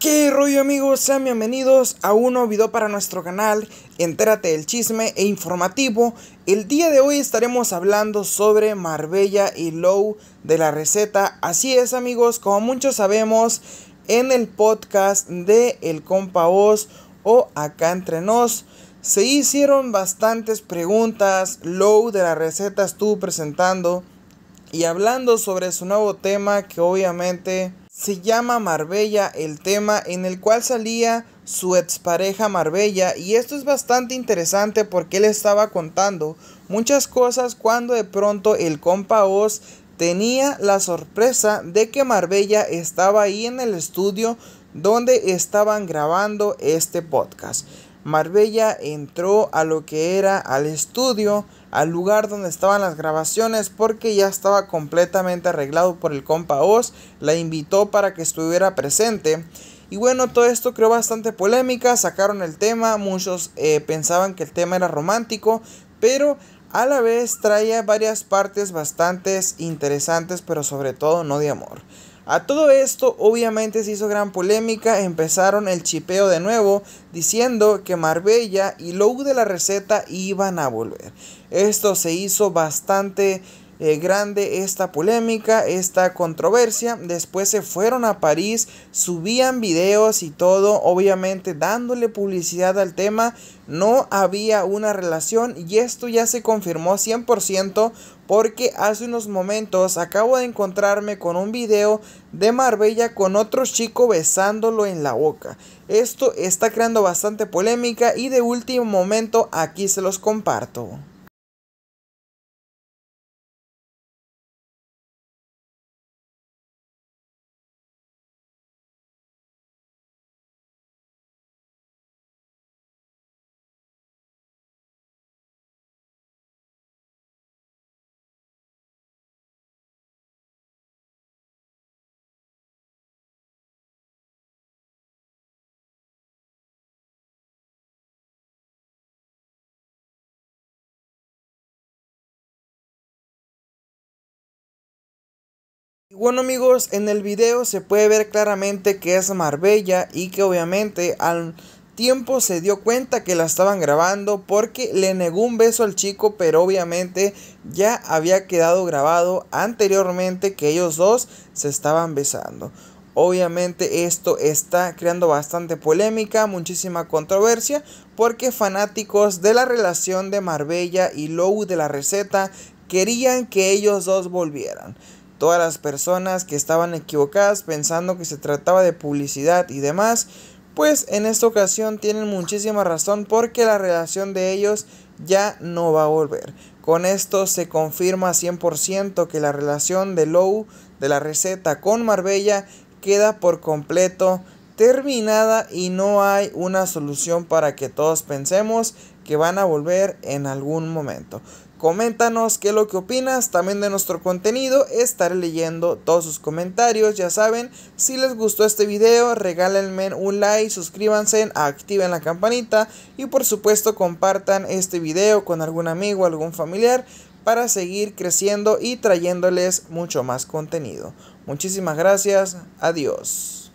¿Qué rollo amigos? Sean bienvenidos a un nuevo video para nuestro canal, entérate del chisme e informativo. El día de hoy estaremos hablando sobre Marbella y Low de la receta. Así es amigos, como muchos sabemos, en el podcast de El Compa Voz o Acá Entre Nos, se hicieron bastantes preguntas. Low de la receta estuvo presentando y hablando sobre su nuevo tema que obviamente se llama Marbella el tema en el cual salía su expareja Marbella y esto es bastante interesante porque él estaba contando muchas cosas cuando de pronto el compa Oz tenía la sorpresa de que Marbella estaba ahí en el estudio donde estaban grabando este podcast. Marbella entró a lo que era al estudio, al lugar donde estaban las grabaciones, porque ya estaba completamente arreglado por el compa Oz, la invitó para que estuviera presente. Y bueno, todo esto creó bastante polémica, sacaron el tema, muchos eh, pensaban que el tema era romántico, pero a la vez traía varias partes bastante interesantes, pero sobre todo no de amor. A todo esto obviamente se hizo gran polémica, empezaron el chipeo de nuevo diciendo que Marbella y Low de la receta iban a volver. Esto se hizo bastante eh, grande esta polémica, esta controversia. Después se fueron a París, subían videos y todo, obviamente dándole publicidad al tema. No había una relación y esto ya se confirmó 100% porque hace unos momentos acabo de encontrarme con un video de Marbella con otro chico besándolo en la boca. Esto está creando bastante polémica y de último momento aquí se los comparto. bueno amigos, en el video se puede ver claramente que es Marbella y que obviamente al tiempo se dio cuenta que la estaban grabando porque le negó un beso al chico, pero obviamente ya había quedado grabado anteriormente que ellos dos se estaban besando. Obviamente esto está creando bastante polémica, muchísima controversia, porque fanáticos de la relación de Marbella y Lou de la receta querían que ellos dos volvieran. Todas las personas que estaban equivocadas pensando que se trataba de publicidad y demás, pues en esta ocasión tienen muchísima razón porque la relación de ellos ya no va a volver. Con esto se confirma 100% que la relación de Lowe de la receta con Marbella queda por completo terminada y no hay una solución para que todos pensemos que van a volver en algún momento. Coméntanos qué es lo que opinas también de nuestro contenido. Estaré leyendo todos sus comentarios. Ya saben, si les gustó este video, regálenme un like, suscríbanse, activen la campanita y por supuesto compartan este video con algún amigo, algún familiar para seguir creciendo y trayéndoles mucho más contenido. Muchísimas gracias. Adiós.